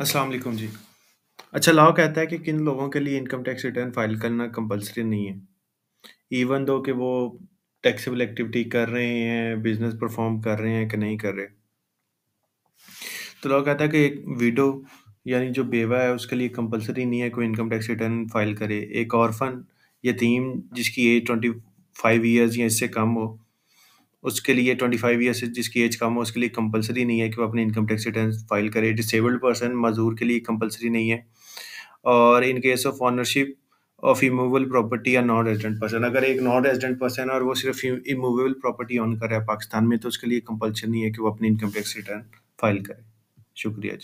अस्सलाम वालेकुम जी अच्छा लॉ कहता है कि किन लोगों के लिए इनकम टैक्स रिटर्न फाइल करना कंपलसरी नहीं है इवन दो कि वो टैक्सेबल एक्टिविटी कर रहे हैं बिजनेस परफॉर्म कर रहे हैं कि नहीं कर रहे तो लॉ कहता है कि एक वीडो यानी जो बेवा है उसके लिए कंपलसरी नहीं है कोई इनकम टैक्स रिटर्न फाइल करे एक औरफन यतीम जिसकी एज ट्वेंटी फाइव ईयर्स या इससे कम हो उसके लिए ट्वेंटी फाइव ईयर्स जिसकी एज कम हो उसके लिए कंपलसरी नहीं है कि वो अपनी इनकम टैक्स रिटर्न फाइल करे डिसेबल्ड पर्सन मजदूर के लिए कंपलसरी नहीं है और in case of ownership of immovable property या नॉन रेजिडेंट पर्सन अगर एक नॉन रेजिडेंट पर्सन और वो सिर्फ इमूवेबल प्रॉपर्टी ऑन कर रहा है पाकिस्तान में तो उसके लिए कंपल्सरी नहीं है कि वो अपनी इनकम टैक्स रिटर्न फाइल करे शुक्रिया जी